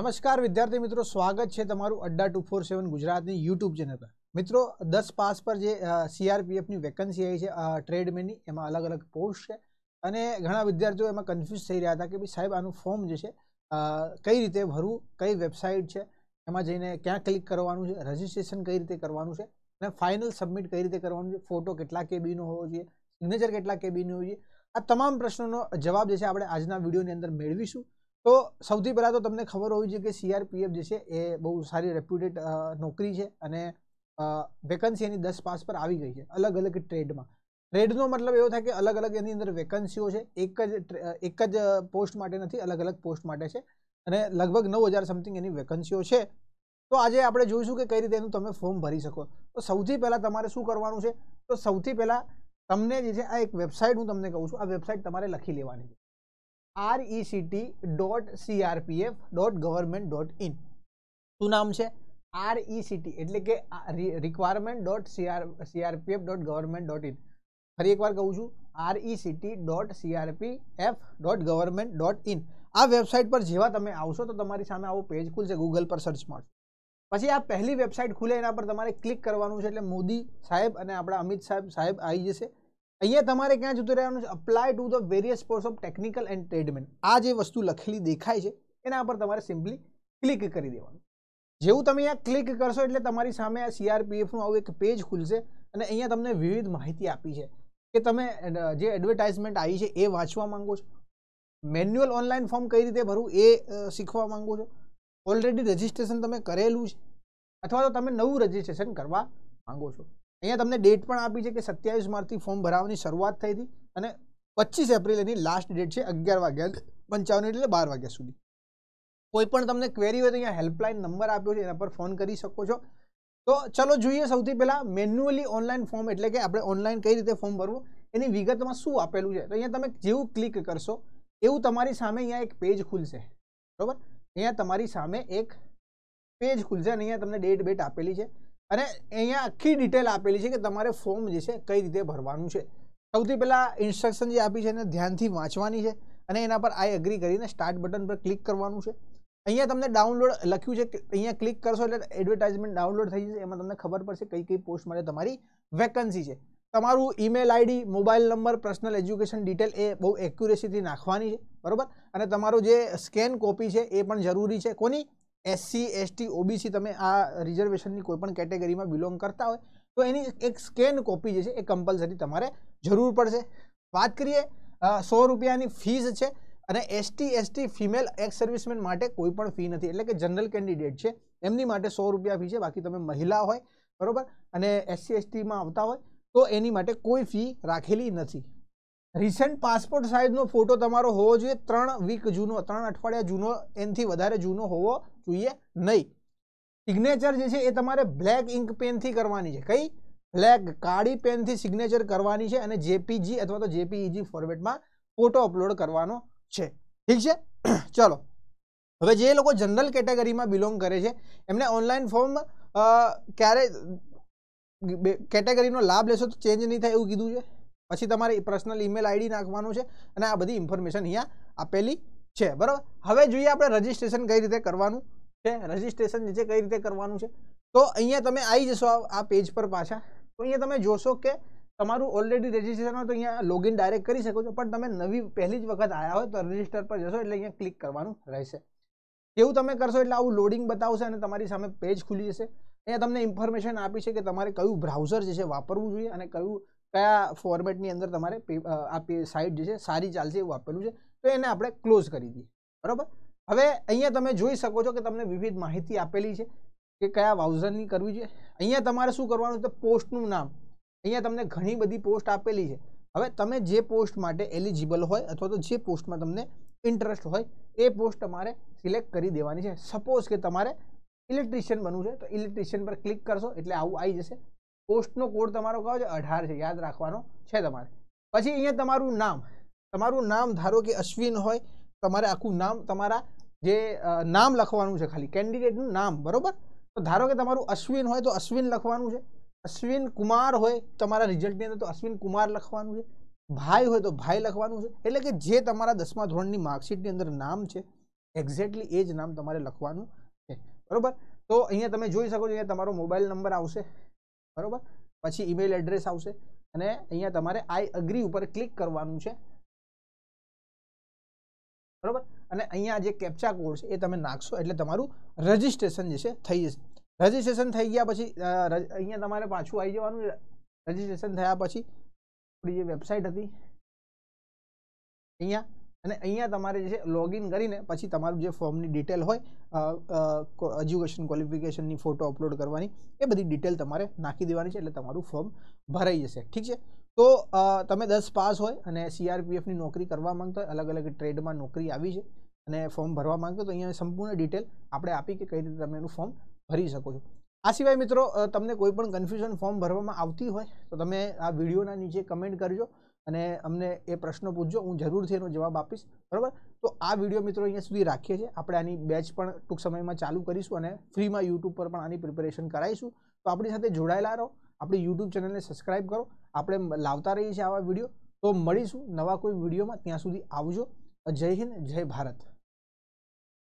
નમસ્કાર વિદ્યાર્થી મિત્રો સ્વાગત છે તમારું અડ્ડા ટુ ફોર સેવન ગુજરાતની યુટ્યુબ ચેનલ પર મિત્રો દસ પાસ પર જે સીઆરપીએફની વેકન્સી આવી છે ટ્રેડમેનની એમાં અલગ અલગ પોસ્ટ છે અને ઘણા વિદ્યાર્થીઓ એમાં કન્ફ્યુઝ થઈ રહ્યા હતા કે ભાઈ સાહેબ આનું ફોર્મ જે છે કઈ રીતે ભરવું કઈ વેબસાઇટ છે એમાં જઈને ક્યાં ક્લિક કરવાનું છે રજિસ્ટ્રેશન કઈ રીતે કરવાનું છે અને ફાઇનલ સબમિટ કઈ રીતે કરવાનું છે ફોટો કેટલા કેબીનો હોવો જોઈએ સિગ્નેચર કેટલા કેબીનો હોવો જોઈએ આ તમામ પ્રશ્નોનો જવાબ જે છે આપણે આજના વિડીયોની અંદર મેળવીશું તો સૌથી પહેલાં તો તમને ખબર હોવી જોઈએ કે સીઆરપીએફ જે છે એ બહુ સારી રેપ્યુટેડ નોકરી છે અને વેકન્સી એની દસ પાસ પર આવી ગઈ છે અલગ અલગ ટ્રેડમાં ટ્રેડનો મતલબ એવો થાય કે અલગ અલગ એની અંદર વેકન્સીઓ છે એક જ એક જ પોસ્ટ માટે નથી અલગ અલગ પોસ્ટ માટે છે અને લગભગ નવ હજાર સમથિંગ એની વેકન્સીઓ છે તો આજે આપણે જોઈશું કે કઈ રીતે એનું તમે ફોર્મ ભરી શકો તો સૌથી પહેલાં તમારે શું કરવાનું છે તો સૌથી પહેલાં તમને જે છે આ એક વેબસાઇટ હું તમને કહું છું આ વેબસાઇટ તમારે લખી લેવાની છે RECT dot CRPF dot government dot in શું નામ છે આરઈસીટી e એટલે કે requirement dot CR CRPF dot government dot in ફરી એકવાર કહું છું RECT dot CRPF dot government dot in આ વેબસાઇટ પર જેવા તમે આવશો તો તમારી સામે આવો પેજ ખુલશે ગૂગલ પર સર્ચ મારશો પછી આ પહેલી વેબસાઇટ ખુલે એના પર તમારે ક્લિક કરવાનું છે એટલે મોદી સાહેબ અને આપણા અમિત સાહેબ સાહેબ આવી જશે અહીંયા તમારે ક્યાં જતું રહેવાનું છે apply to the various course of technical and tradesman આ જે વસ્તુ લખેલી દેખાય છે એના પર તમારે સિમ્પલી ક્લિક કરી દેવાનું જેવું તમે અહીંયા ક્લિક કરશો એટલે તમારી સામે આ સીઆરપીએફનું આવું એક પેજ ખુલશે અને અહીંયા તમને વિવિધ માહિતી આપી છે કે તમે જે એડવર્ટાઇઝમેન્ટ આવી છે એ વાંચવા માંગો છો મેન્યુઅલ ઓનલાઈન ફોર્મ કઈ રીતે ભરવું એ શીખવા માંગો છો ઓલરેડી રજીસ્ટ્રેશન તમે કરેલું છે અથવા તો તમે નવું રજિસ્ટ્રેશન કરવા માંગો છો અહીંયા તમને ડેટ પણ આપી છે કે સત્યાવીસ માર્ચથી ફોર્મ ભરાવાની શરૂઆત થઈ હતી અને પચીસ એપ્રિલ એની લાસ્ટ ડેટ છે અગિયાર વાગ્યા પંચાવન એટલે બાર વાગ્યા સુધી કોઈ પણ તમને ક્વેરી હોય તો અહીંયા હેલ્પલાઇન નંબર આપ્યો છે એના પર ફોન કરી શકો છો તો ચલો જોઈએ સૌથી પહેલાં મેન્યુઅલી ઓનલાઈન ફોર્મ એટલે કે આપણે ઓનલાઈન કઈ રીતે ફોર્મ ભરવું એની વિગતમાં શું આપેલું છે તો અહીંયા તમે જેવું ક્લિક કરશો એવું તમારી સામે અહીંયા એક પેજ ખુલશે બરાબર અહીંયા તમારી સામે એક પેજ ખુલશે અને અહીંયા તમને ડેટ બેટ આપેલી છે અને અહીંયા આખી ડિટેલ આપેલી છે કે તમારે ફોર્મ જે છે કઈ રીતે ભરવાનું છે સૌથી પહેલાં ઇન્સ્ટ્રક્શન જે આપી છે એને ધ્યાનથી વાંચવાની છે અને એના પર આઈ એગ્રી કરીને સ્ટાર્ટ બટન પર ક્લિક કરવાનું છે અહીંયા તમને ડાઉનલોડ લખ્યું છે કે અહીંયા ક્લિક કરશો એટલે એડવર્ટાઇઝમેન્ટ ડાઉનલોડ થઈ જશે એમાં તમને ખબર પડશે કઈ કઈ પોસ્ટ માટે તમારી વેકન્સી છે તમારું email ID mobile number personal education detail એ બહુ એક્યુરેસીથી નાખવાની છે બરાબર અને તમારું જે સ્કેન કોપી છે એ પણ જરૂરી છે કોની એસસી એસટી ઓબીસી તમે આ રિઝર્વેશનની કોઈપણ કેટેગરીમાં બિલોંગ કરતા હોય તો એની એક સ્કેન કોપી જે છે એ કમ્પલસરી તમારે જરૂર પડશે વાત કરીએ સો રૂપિયાની ફીસ છે અને ST ST female ex serviceman માટે કોઈ પણ ફી નથી એટલે કે જનરલ કેન્ડિડેટ છે એમની માટે સો રૂપિયા ફી છે બાકી તમે મહિલા હોય બરાબર અને એસસી એસટીમાં આવતા હોય તો એની માટે કોઈ ફી રાખેલી નથી રિસેન્ટ પાસપોર્ટ સાઇઝનો ફોટો તમારો હોવો જોઈએ ત્રણ વીક જૂનો ત્રણ અઠવાડિયા જૂનો એનથી વધારે જૂનો હોવો જોઈએ નહીં સિગ્નેચર જે છે એ તમારે બ્લેક ઇન્ક પેનથી કરવાની છે કઈ બ્લેક કાળી પેનથી સિગ્નેચર કરવાની છે અને જેપીજી અથવા તો જેપીઈજી ફોર્મેટમાં ફોટો અપલોડ કરવાનો છે ઠીક છે ચલો હવે જે લોકો જનરલ કેટેગરીમાં બિલોંગ કરે છે એમને ઓનલાઈન ફોર્મ ક્યારે કેટેગરીનો લાભ લેશો તો ચેન્જ નહીં થાય એવું કીધું છે પછી તમારે પર્સનલ ઈમેલ આઈડી નાખવાનું છે અને આ બધી ઇન્ફોર્મેશન અહીંયા આપેલી છે બરાબર હવે જોઈએ આપણે રજીસ્ટ્રેશન કઈ રીતે કરવાનું છે રજીસ્ટ્રેશન જે છે કઈ રીતે કરવાનું છે તો અહીંયા તમે આવી જશો આ પેજ પર પાછા તો અહીંયા તમે જોશો કે તમારું ઓલરેડી રજિસ્ટ્રેશન હોય તો અહીંયા લોગિન ડાયરેક્ટ કરી શકો છો પણ તમે નવી પહેલી જ વખત આવ્યા હોય તો રજિસ્ટર પર જશો એટલે અહીંયા ક્લિક કરવાનું રહેશે એવું તમે કરશો એટલે આવું લોડિંગ બતાવશે અને તમારી સામે પેજ ખુલી જશે અહીંયા તમને ઇન્ફોર્મેશન આપી છે કે તમારે કયું બ્રાઉઝર જે છે વાપરવું જોઈએ અને કયું કયા ફોર્મેટની અંદર તમારે આપી સાઇટ જે છે સારી ચાલશે એવું આપેલું છે તો એને આપણે ક્લોઝ કરી દઈએ બરાબર હવે અહીંયા તમે જોઈ શકો છો કે તમને વિવિધ માહિતી આપેલી છે કે કયા વાઉઝરની કરવી છે અહીંયા તમારે શું કરવાનું છે પોસ્ટનું નામ અહીંયા તમને ઘણી બધી પોસ્ટ આપેલી છે હવે તમે જે પોસ્ટ માટે એલિજિબલ હોય અથવા તો જે પોસ્ટમાં તમને ઇન્ટરેસ્ટ હોય એ પોસ્ટ તમારે સિલેક્ટ કરી દેવાની છે સપોઝ કે તમારે ઇલેક્ટ્રિશિયન બનવું છે તો ઇલેક્ટ્રિશિયન પર ક્લિક કરશો એટલે આવું આવી જશે પોસ્ટનો કોડ તમારો કયો છે અઢાર છે યાદ રાખવાનો છે તમારે પછી અહીંયા તમારું નામ તમારું નામ ધારો કે અશ્વિન હોય તમારે આખું નામ તમારા જે નામ લખવાનું છે ખાલી કેન્ડિડેટનું નામ બરાબર તો ધારો કે તમારું અશ્વિન હોય તો અશ્વિન લખવાનું છે અશ્વિન કુમાર હોય તમારા રિઝલ્ટની અંદર તો અશ્વિન કુમાર લખવાનું છે ભાઈ હોય તો ભાઈ લખવાનું છે એટલે કે જે તમારા દસમા ધોરણની માર્કશીટની અંદર નામ છે એક્ઝેક્ટલી એ જ નામ તમારે લખવાનું છે બરાબર તો અહીંયા તમે જોઈ શકો છો અહીંયા તમારો મોબાઈલ નંબર આવશે બરાબર પછી ઈમેલ એડ્રેસ આવશે અને અહીંયા તમારે આઈ અગ્રી ઉપર ક્લિક કરવાનું છે બરાબર અને અહીંયા જે કેપ્ચા કોડ છે એ તમે નાખશો એટલે તમારું રજિસ્ટ્રેશન જે છે થઈ જશે રજિસ્ટ્રેશન થઈ ગયા પછી અહીંયા તમારે પાછું આવી જવાનું રજિસ્ટ્રેશન થયા પછી આપણી જે વેબસાઇટ હતી અહીંયા અને અહીંયા તમારે જે છે લોગિન કરીને પછી તમારું જે ફોર્મની ડિટેલ હોય એજ્યુકેશન ક્વોલિફિકેશનની ફોટો અપલોડ કરવાની એ બધી ડિટેલ તમારે નાખી દેવાની છે એટલે તમારું ફોર્મ ભરાઈ જશે ઠીક છે તો તમે દસ પાસ હોય અને સીઆરપીએફની નોકરી કરવા માંગતા હોય અલગ અલગ ટ્રેડમાં નોકરી આવી છે અને ફોર્મ ભરવા માંગતો તો અહીંયા સંપૂર્ણ ડિટેલ આપણે આપી કે કઈ રીતે તમે એનું ફોર્મ ભરી શકો છો આ સિવાય મિત્રો તમને કોઈ પણ કન્ફ્યુઝન ફોર્મ ભરવામાં આવતી હોય તો તમે આ વિડીયોના નીચે કમેન્ટ કરજો અને અમને એ પ્રશ્નો પૂછજો હું જરૂરથી એનો જવાબ આપીશ બરાબર તો આ વિડીયો મિત્રો અહીંયા સુધી રાખીએ છીએ આપણે આની બેચ પણ ટૂંક સમયમાં ચાલુ કરીશું અને ફ્રીમાં યુટ્યુબ પર પણ આની પ્રિપેરેશન કરાવીશું તો આપણી સાથે જોડાયેલા રહો આપણી યુટ્યુબ ચેનલને સબસ્ક્રાઈબ કરો આપણે લાવતા રહીએ છીએ આવા વિડીયો તો મળીશું નવા કોઈ વિડીયોમાં ત્યાં સુધી આવજો જય હિન્દ જય ભારત